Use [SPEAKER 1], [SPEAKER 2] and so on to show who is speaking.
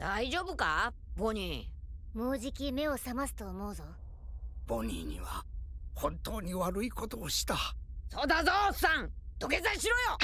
[SPEAKER 1] 大丈夫かボニ
[SPEAKER 2] ーもうじき目を覚ますと思うぞ
[SPEAKER 1] ボニーには本当に悪いことをしたそうだぞおっ
[SPEAKER 3] さん土下座
[SPEAKER 4] しろよ